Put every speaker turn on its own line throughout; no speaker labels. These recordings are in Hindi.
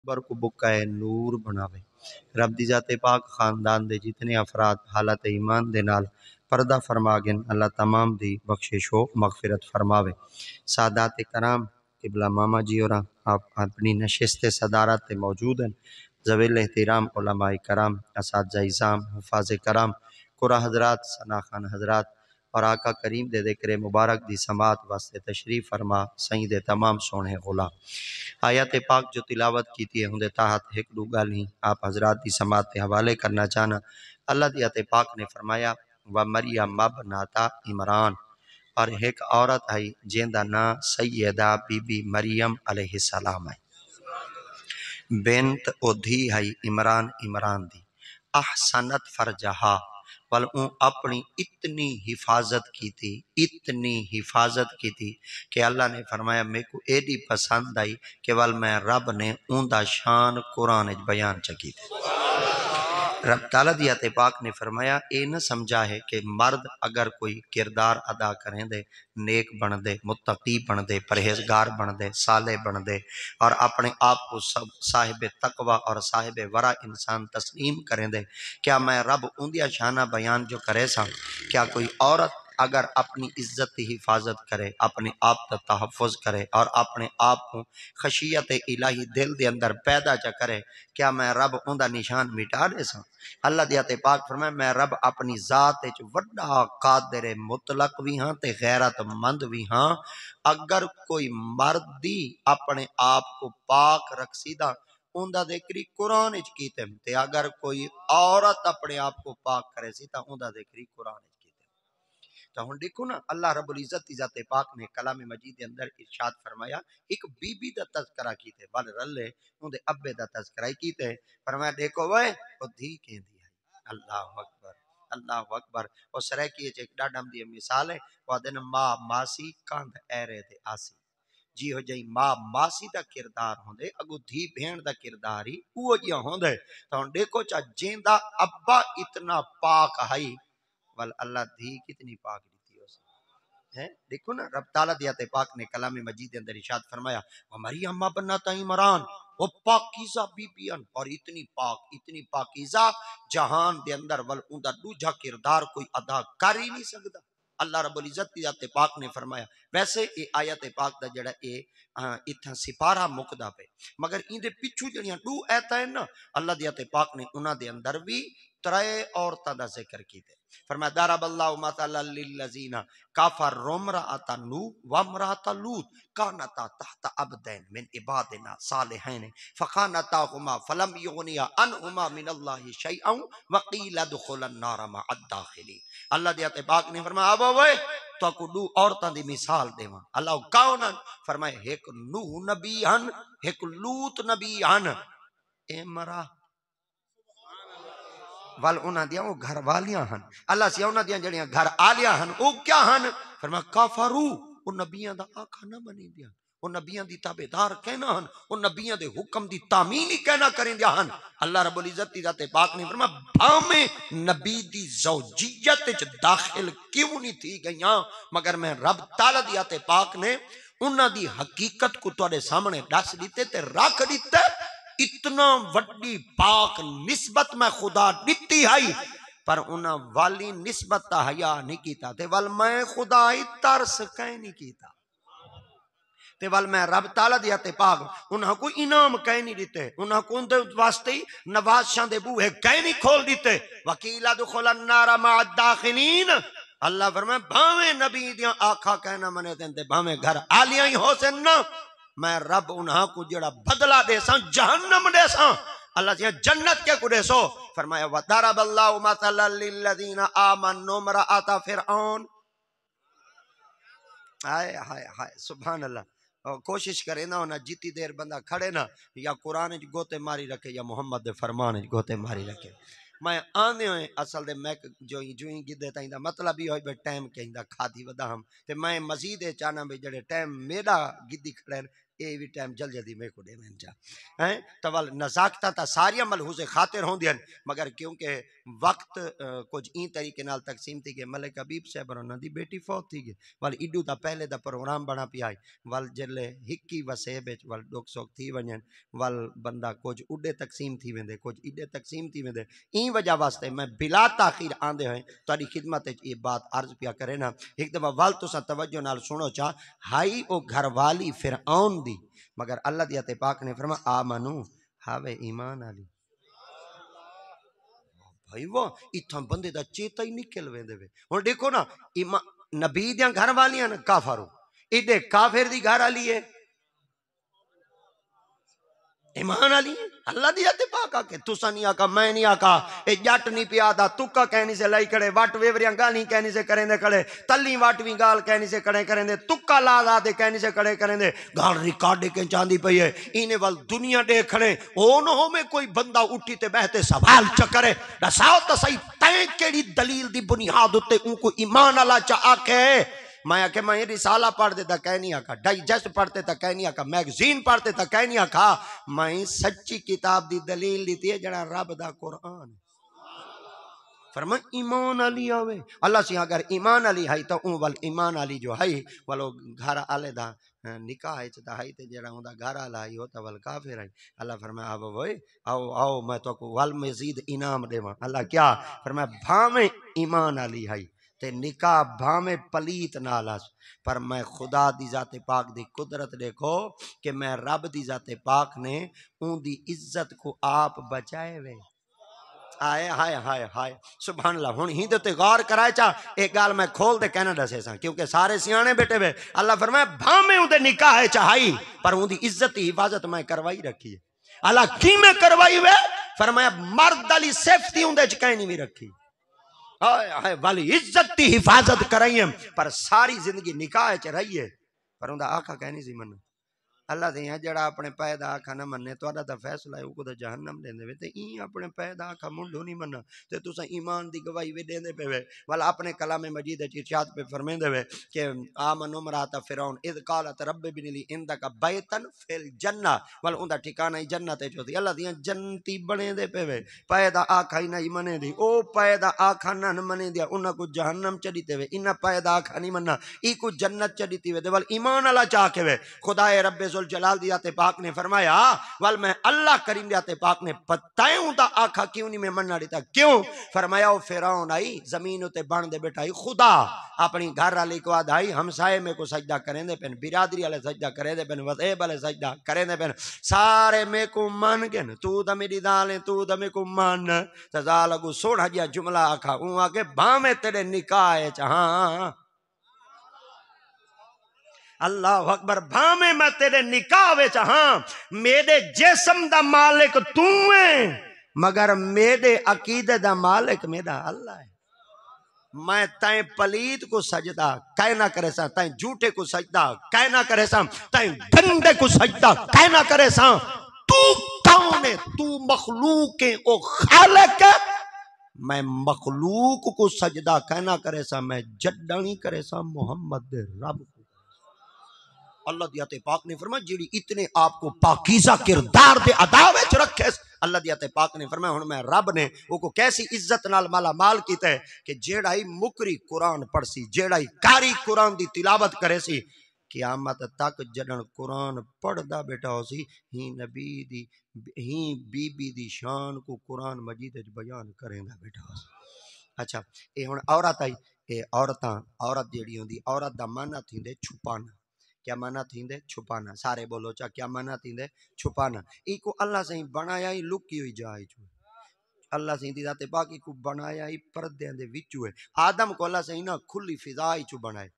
अकबर को बुकाए नूर बनावे रब दी जाते पाक खानदान दे जितने अफराद हालत ईमान दे नाल परदा फरमा गिन अल्लाह तमाम दी बख्शिश हो मगफिरत फरमावे सादात कराम किबला मामा जी और आप अपनी नशिस्त सदारत मौजूद हैं जवेल एहतराम कराम इसाम हफाज कराम कुरा हजरात सना खान हजरात और आका करीम दे दे करे मुबारक दी समात वास्ते तशरीफ़ फरमा सही दे तमाम सोने गुलाम आयात पाक जो तिलावत की थी होंदे ताहत एक दो गल ही आप हजरात की समात के हवाले करना चाहना अल्लाह दियात पाक ने फरमाया व मरिया मब नाता इमरान और एक औरत आई जिंदा ना सैदा बीबी मरियम अलैहिस्सलाम आई बेंत ओधी धी आई इमरान इमरान दी अहसनत फरजहा पल ऊ अपनी इतनी हिफाजत की थी इतनी हिफाजत की थी कि अल्लाह ने फरमाया मेरे को एडी पसंद आई कि वल मैं रब ने ऊँदा शान कुरान बयान चकी थी रब तालदियात पाक ने फरमाया ये न समझा है कि मर्द अगर कोई किरदार अदा करें दे नेक बन दे मुत्तकी बन दे परहेजगार बन दे साले बन दे और अपने आप को सब साहिब तकवा और साहिब वरा इंसान तस्लीम करें दे क्या मैं रब उन शाना बयान जो करे सा क्या कोई औरत अगर अपनी इज्जत की हिफाजत करे अपने आप का तहफ़ करे और अपने आप को खशियत इलाही दिल के अंदर पैदा च करे क्या मैं रब उनका निशान मिटा दे स अल्लाह दिया पाक फरमाए मैं रब अपनी जात वा कादर मुतलक भी हाँ तो गैरतमंद भी हाँ अगर कोई मर्द ही अपने आप को पाक रखसीदा ਉਹਦਾ उनका देखरी कुरान ਕੀਤਾ ਤੇ अगर कोई औरत अपने आप को पाक करे ਸੀ ਤਾਂ ਉਹਦਾ ਜ਼ਿਕਰੀ तो हम देखो ना अल्लाह रबुल इज़्ज़त इज़ात पाक ने कलाम मजीद के अंदर इरशाद फरमाया एक बीबी का तस्करा कीते बल रले उनके अब्बे का तस्करा कीते फरमाया देखो वे ओ धी कहंदी है अल्लाह अकबर अल्लाह अकबर और सराकी च एक डाडम दी मिसाल है दिन मां मासी कंध ऐरे ते आसी जी हो जाई मां मासी दा किरदार होंदे अगु धी भेण दा किरदार ही वो जिया होंदे तो देखो चा जेंदा अब्बा इतना पाक हई वल अल्लाह दी कितनी पाक दी रीति है देखो ना रब ताला दिया दियात पाक ने कलाम मजीद अंदर इशाद फरमाया हमारी अम्मा बनना तई मरान वो पाकिजा बीबियन और इतनी पाक इतनी पाकिजा जहान दे अंदर वल उनका दूजा किरदार कोई अदा कर ही नहीं सकता अल्लाह रबुल इज़्ज़त की आते पाक ने फरमाया वैसे ये आयत पाक का जरा ये इतना सिपारा मुकदा पे मगर इन पिछू जू ऐत है ना अल्लाह की आते पाक ने उन्होंने अंदर भी त्रे औरतों का जिक्र किया फरमाया दारब अल्लाह मतलजीना काफर रोमरा आता नू वमरा तलूत कानता तहत अबदैन मिन इबादना सालिहैन फखानता हुमा फलम युगनिया अनहुमा मिन अल्लाह शैअन वकील दखुलन नार मा अल्लाह दिया आते पाक ने फरमाया आवो ओए तो को दू औरतां दी मिसाल देवा अल्लाह काओ न फरमाए एक नूह नबी हन एक लूत नबी हन ए मरा वल उन्हां दियां ओ घर वालियां हन अल्लाह सी उन्हां दियां जड़ियां घर आलिया हन ओ क्या हन फरमाया काफरू ओ नबियां दा आखा ना बनी दिया नबिया की ताबेदार कहना हन वह नबिया के हुक्म की तामीन ही कहना करें दिया हन अल्लाह रबुल इज्जती का पाक नहीं फरमा भावे नबी की जोजियत दाखिल क्यों नहीं थी गई मगर मैं रब तल दिया पाक ने उन्होंने हकीकत को तेरे सामने दस दीते रख दिता इतना वीडी पाक निस्बत मैं खुदा दी आई पर वाली निस्बत हया नहीं किया वाल मैं खुदा ही तरस कह नहीं किया ते वल मैं रब ताला दिया ते पाग उन्हें को इनाम कह नहीं दिते उन्हें को उनके वास्ते ही नवाजशाह दे बूहे कह नहीं खोल दिते वकीला दुखोला नारा मादाखिनीन अल्लाह फरमा भावे नबी दिया आखा कहना मने ते भावे घर आलिया ही हो से ना मैं रब उन्हें को जड़ा बदला दे सा जहन्नम दे सा अल्लाह जिया जन्नत के कुड़े सो फरमाया वदरब अल्लाह मतलन लिल्लजीना आमनु मराता फिरौन हाय हाय हाय सुभान अल्लाह कोशिश करे ना होना जीती देर बंदा खड़े ना या कुरान च गोते मारी रखे या मुहम्मद के फरमान गोते मारी रखे मैं आंदे हुए असल दे मैं जो ही जो ही गिदे ताई मतलब ही होए बे टाइम कहीं खादी वदा हम ते मैं मजीद चाहना बे जड़े टाइम मेरा गिदी खड़े भी टाइम जल्द जल्दी मेरे को देने जा हैं तवल तो नजाकता था सारी अमल खातिर होंगे मगर क्योंकि वक्त कुछ ई तरीके तकसीम थी गए मलिक हबीब साहब और उन्होंने बेटी फौत थी गई वाल इडू दा पहले तो प्रोग्राम बना पिया वल एक ही वसेब बिच वल डोक थी वन वल बंदा कुछ उडे तकसीम थी वेंदे कुछ इडे तकसीम थी वेंदे ई वजह वास्ते मैं बिला तखीर आंदे हैं ਤੁਹਾਡੀ खिदमत ये बात अर्ज़ पिया करे ना एक दफा ਦਫਾ तुसा तवज्जो ਤਵੱਜੋ सुनो ਸੁਣੋ हाई ਹਾਈ घरवाली ਘਰਵਾਲੀ दी मगर अल्लाह दिया पाक ने फरमा आ मानू हावे ईमान आली भाई वाह इतना बंदे का चेता ही निकल वे दे हूँ देखो ना इमा नबी दया घर वालिया काफारू एडे काफिर की घर वाली है ईमान आली अल्लाह दिया ते पाका के तुसा नहीं आका मैं नहीं आका ए जट नहीं पिया था तुक्का कहनी से लाई खड़े वट वेवरिया गाली कहनी से करें खड़े तल्ली वट भी गाल कहनी से खड़े करें दे तुक्का ला ला दे कहनी से खड़े करें दे गाल रिकॉर्ड के चांदी पई है इने वाल दुनिया दे खड़े ओ न हो में कोई बंदा उठी ते बहते सवाल च करे दसाओ त तो सही तय केड़ी दलील दी बुनियाद उते उनको ईमान अल्लाह चा आके मैं आखे मैं रिसाला पढ़ते था कह नहीं आखा डाइजेस्ट पढ़ते था कह नहीं आखा मैगजीन पढ़ते था कह नहीं आखा मैं सच्ची किताब की दलील दी है जरा रब का कुरान ईमान आवे अल्लाह अगर ईमान है तो ऊ ईमान जो है वालो घर आले दा अं, निकाह च है घर आला ही काफिर है अल्लाह फरमाया आओ आओ मैं तो मजीद इनाम देवा अल्लाह क्या मैं भावे ईमान ते निकाह भावें पलीत नालस पर मैं खुदा दी जाते पाक दी कुदरत देखो कि मैं रब दी जाते पाक ने ऊँदी इज्जत को आप बचाए वे आए हाय हाय हाय सुबह ला हूँ ही तो गौर कराए चा एक गाल मैं खोल दे कहना दसे सा क्योंकि सारे सियाने बैठे वे अल्लाह फरमाए भावे उदे निकाह है चाहई पर उनकी इज्जत ही हिफाजत मैं करवाई रखी है अल्लाह की मैं करवाई वे फरमाया मर्द अली सिफ थी उन्हें कह नहीं भी रखी वाली इज्जत की हिफाजत कराइए पर सारी जिंदगी निकाह च है पर उनका आखा कहनी सी मनु अल्लाह दे जरा अपने पै का आखा ना मने तो फैसला है वो तो जहनम दे तो ई अपने पै का आखा मुंडो नहीं मना तो तुम ईमान की गवाही भी देते पे वे वाल अपने कला में मजीद चिरछात पे फरमेंदे वे कि आमन उमराता फिरौन इद कालत रब भी नहीं ली इन का बैतन फिर जन्ना वाल उनका ठिकाना ही जन्नत च होती अल्लाह दियां जन्नती बने दे पे वे पै का आखा ही नहीं मने दी ओ पै का आखा ना मने दिया उन्हें कुछ जहनम चली ते इन्ना पै का आखा नहीं मना ई कुछ जन्नत चली ती वे वाल ईमान अला चाह के वे खुदाए रबे सो जुल जलाल दियाते पाक ने फरमाया वाल मैं अल्लाह करीम दियाते पाक ने बताऊं ता आखा क्यों नहीं मैं मना दिता क्यों फरमाया वो फेराउन आई जमीन उते बन दे बेटाई खुदा अपनी घर वाली को आधाई हमसाए में को सजदा करें दे पेन बिरादरी वाले सजदा करें दे पेन वसेब वाले सजदा करें दे पेन सारे में को मन के तू तो मेरी दाल तू तो मे को मन सजा लगू सोना जिया जुमला आखा ऊ आके भावे तेरे निकाह हाँ अल्लाह अकबर भावे मैं तेरे निकाह विच हां मेरे जिस्म दा मालिक तू है मगर मेरे अकीदे दा मालिक मेरा अल्लाह है मैं तय पलीत को सजदा कह ना करे सा तय झूठे को सजदा कह ना करे सा तय गंदे को सजदा कह ना करे सा तू कौन है तू मखलूक है ओ खालक है मैं मखलूक को सजदा कह ना करे सा मैं जड्डा करे सा मोहम्मद रब को अल्लाह दिया पाक ने फरमाया जी इतने आपको पाकिजा किरदार के अदाव रखे अल्लाह दिया पाक ने फरमाया हूं मैं रब ने वो को कैसी इज्जत नाल माला माल किता है कि जेड़ा ही मुकरी कुरान पढ़सी जेड़ा ही कारी कुरान की तिलावत करे सी क्यामत तक जडन कुरान पढ़ता बेटा हो सी ही नबी दी ही बीबी दी शान को कुरान मजीद बयान करेगा बेटा हो सी अच्छा ये हम औरत आई ये औरत औरत जी होंगी औरत का मन हथी छुपाना क्या माना थींदे छुपाना सारे बोलो चा अच्छा, क्या माना थींदे छुपाना इको अल्लाह सही बनाया ही लुकी हुई जाए जो अल्लाह सही दी जाते बाकी को बनाया ही पर्दे दे विच है आदम को अल्लाह सही ना खुली फिजा ही चु बनाए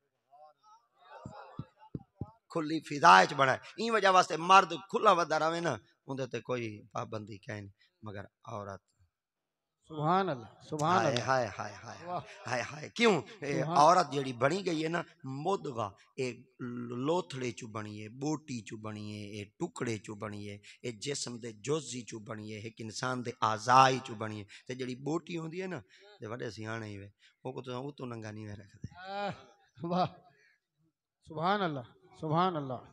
खुली फिजा च बनाए ई वजह वास्ते मर्द खुला वदा रवे ना उंदे ते कोई पाबंदी कहीं मगर औरत सुभान अल्लाह सुभान हाय हाय हाय हाय हाय हाय क्यों औरत जड़ी बनी गई है ना मोदगा एक लोथड़े चू बनी है बोटी चू बनी है एक टुकड़े चू बनी है एक जिस्म दे जोजी चू बनी है एक इंसान दे आजाई चू बनी है ते जड़ी बोटी होंदी है ना ते वडे सियाने ही वे ओ को तो ओ तो नंगा नहीं रख दे वाह सुभान अल्लाह सुभान अल्लाह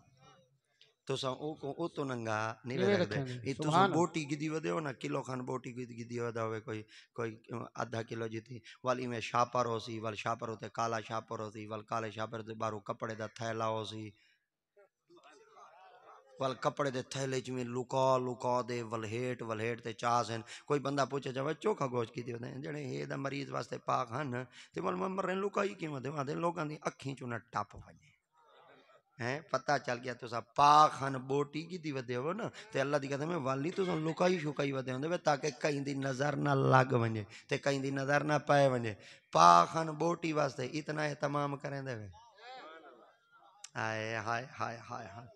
तुसा ओ को ओ तो नंगा नहीं रखदे ई तुसा बोटी गिदी वदे हो ना किलो खान बोटी गिदी गिदी वदा होवे कोई कोई अं, आधा किलो जीती वाली में शापर होसी वाल शापर होते काला शापर होसी वाल काले शापर ते बारो कपड़े दा थैला होसी वाल कपड़े दे थैले च में लुका लुका दे हेट वलहेट हेट ते चास हैं कोई बंदा पूछे जावे चोखा गोश की दे जने हे दा मरीज वास्ते पाक हन ते मल मरन लुकाई क्यों दे वादे लोगां दी अखी चो ना टप वजे है पता चल गया तुसा तो पाखन बोटी की दी हो ना ते अल्लाह दी कहते मैं वाली तुसा तो लुकाई शुकई वे होंदे ताकि कहीं दी नज़र ना लग वने ते कहीं दी नज़र ना पाए वने पाखन बोटी वास्ते इतना तमाम करें दे आए हाय हाय हाय हाय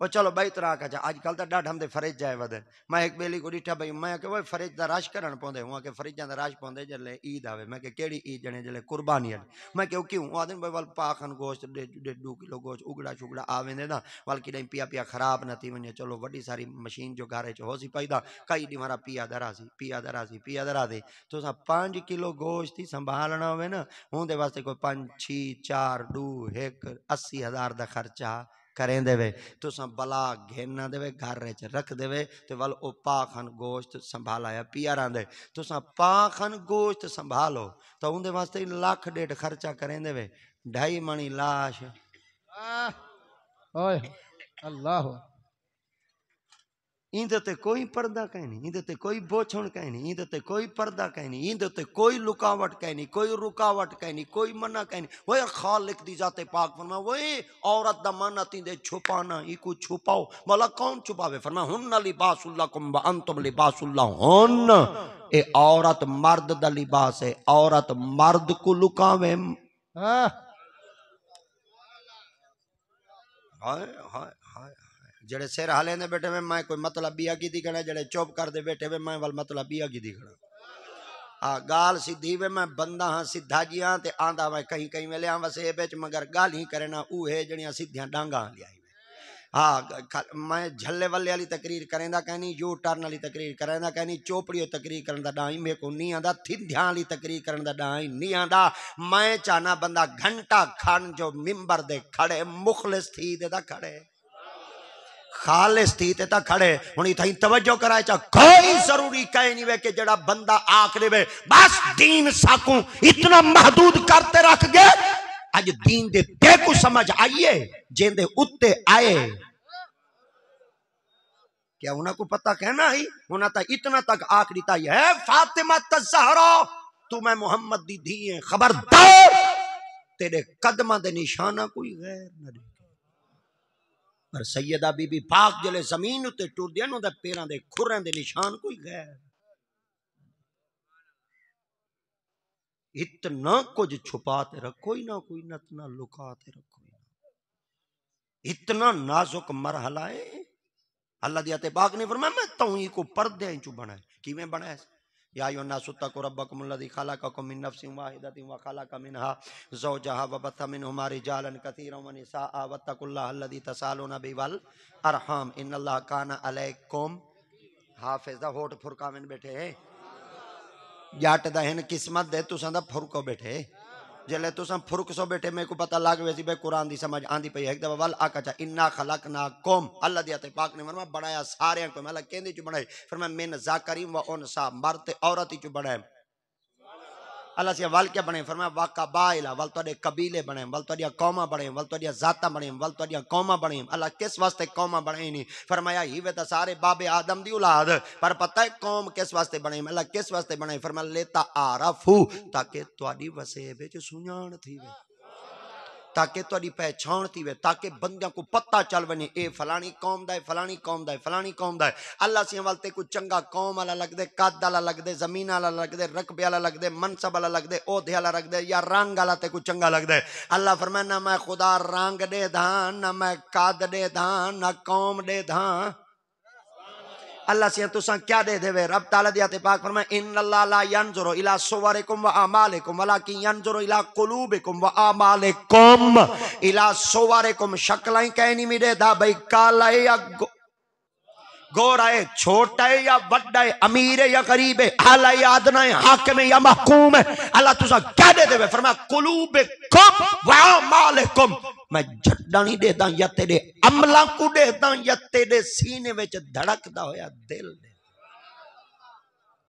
और चलो बई तरह का अजकल तो ढाड हम फरिज जाए वन मैं एक बेली को डिठा भाई मैं वो फरिज का रश करण पौधे हुआ कि फरिजा का रश पौधे जल्द ईद आवे मैं कड़ी ईद जने जल्द कुर्बानी है मैं क्यों क्यों आदि भाई वाल पाखन गोश्त डेढ़ू किलो गोश्त उगड़ा शुगड़ा आ वेंदे ना वाल कि पिया पिया खराब न थी वे चलो वही सारी मशीन जो घर हो सी पैदा कई डी मारा पिया दरा सी पिया दरा सी पिया दरा दे तो सा पांच किलो गोश्त ही संभालना हो ना उनके वास्ते कोई पांच छी चार दू एक अस्सी हज़ार का खर्चा करें दे तुस बला घेन ना घर रख दे तो वल ओ पाखन गोश्त संभालाया पिया रहते तुस पाखन गोश्त संभालो तो उनके वास्ते लख डेढ़ खर्चा करें दे ढाई मणी लाश अल्लाह ईंद ते कोई पर्दा कह नहीं इंदते कोई बोछण कहनी ईंद ते कोई पर्दा कहनी ईंद ते कोई लुकावट कह नहीं कोई रुकावट कह नहीं कोई मना कह नहीं वो खाल लिख दी जाते पाक फरमा वही औरत दा मन आती दे छुपाना ई को छुपाओ भला कौन छुपावे फरमा हुन लिबासुल्ला कुम अंतुम लिबासुल्ला हुन ए औरत मर्द दा लिबास है औरत मर्द को लुकावे हां हाय हाय हाय जड़े सिर हाले ने बैठे में मैं कोई मतलब बिया की दिखना जड़े चुप कर दे बैठे में मैं वाल मतलब बिया की दिखना हाँ गाल सीधी वे मैं बंदा हाँ सीधा जी हाँ तो आंदा मैं कहीं कहीं वेले हाँ वैसे बेच मगर गाल ही करे ना है जड़िया सीधियां डांगा हाँ लिया हाँ मैं झल्ले वल्ले वाली तकरीर करेंदा कहनी यू टर्न वाली तकरीर करेंदा कहनी चोपड़ी तकरीर करने का डाई मेरे को नहीं आता थिंध्या वाली तकरीर करने का डाई नहीं आता मैं चाहना बंदा घंटा खान जो मिम्बर दे खड़े मुखलिस थी दे खड़े ਖਾਲਸ ਥੀ ਤੇ ਤਾਂ ਖੜੇ ਹੁਣ ਇਥੇ ਤਵੱਜੋ ਕਰਾਇ ਚਾ ਕੋਈ ਜ਼ਰੂਰੀ ਕਹਿ ਨਹੀਂ ਵੇ ਕਿ ਜਿਹੜਾ ਬੰਦਾ ਆਖ ਦੇਵੇ ਬਸ دین ਸਾਕੂ ਇਤਨਾ ਮਹਦੂਦ ਕਰਤੇ ਰੱਖ ਗਏ ਅੱਜ دین ਦੇ ਤੇ ਕੁ ਸਮਝ ਆਈਏ ਜਿੰਦੇ ਉੱਤੇ ਆਏ क्या उनको पता कहना ही होना था इतना तक आखिरी था है फातिमा तजहरा तुम्हें मोहम्मद दी धी है खबरदार तेरे कदम दे निशाना कोई गैर न पर सैयदा बीबी पाक जले जमीन उत्ते दिया उन्होंने पैरों के खुर के निशान कोई गैर इतना कुछ छुपाते रखो ही ना कोई इतना लुकाते रखो ही ना इतना नाजुक मरहला है अल्लाह दिया ते बाग ने फरमाया मैं तू ही को पर्दे चू बनाया किवें बनाया यासुत्तको रबकुमल्लि खाला कमिन नफसिम वाहिदतिम व खाला कमिनहा जौ जहा वबत्थ मिन हमारी जालन कतीर वनिसा आवत्तकुल्लादी तसालुन बिवल अरहम इन अल्लाह कान अलैकुम हाफिज होठ फुरका में बैठे जाट दहन किस्मत दे तुसा दा फुरको बैठे जल्द तुसा फुरक सो बैठे मेरे को पता लग वैसी भाई कुरान की समझ आंदी पी एक वल आका चा इन्ना खलक ना कौम अल्लाह दिया पाक ने मरमा बनाया सारे को मैं अल्लाह कहंदी च बनाई फरमा मिन जाकरीम व सा मर्द औरत ही च बनाया अल्लाह से वल क्या बने फरमाया वाका बाला वल तो कबीले बने वल तो कौमा बने वल तो जात बने वल तो कौम बने अल्लाह किस वास्ते कौम बने नहीं फरमाया ही वे तो सारे बाबे आदम की औलाद पर पता है कौम किस वास्ते बने अल्लाह किस वास्ते बने फरमाया लेता आ ताकि फू ताकि वसे सुजान थी वे ताकि थोड़ी पहचान थी वे ताकि बंद को पता चल वे ये फलानी कौम का है फलानी कौम का है फलानी कौम का है अल्लाह सिया कुछ कोई चंगा कौम आला लगते कद आला लगते जमीन आला लगते रकबे आला लगते मनसब आला लगते ओहदे आला लगते या रंग आला तो कोई चंगा लगता है अल्लाह ना मैं खुदा रंग दे दान ना मैं कद दे दान ना कौम दे दान अल्लाह से तुसा क्या दे देवे रब ताला दिया ते पाक फरमाए इन अल्लाह ला यनजुरु इला सुवरिकुम व आमालिकुम वलाकिन यनजुरु इला कुलूबिकुम व आमालिकुम इला सुवरिकुम शक्लाएं कहनी मिले दा भाई काला या गोरा है छोटा है या बड़ा है अमीर है या गरीब है आला या आदना है हाकिम है या महकूम है अल्लाह तुसा क्या दे देवे फरमा कुलूब कुम वा मालिकुम मैं झड्डा नहीं देता या तेरे अमला को देता या तेरे सीने में धड़कता होया दिल दे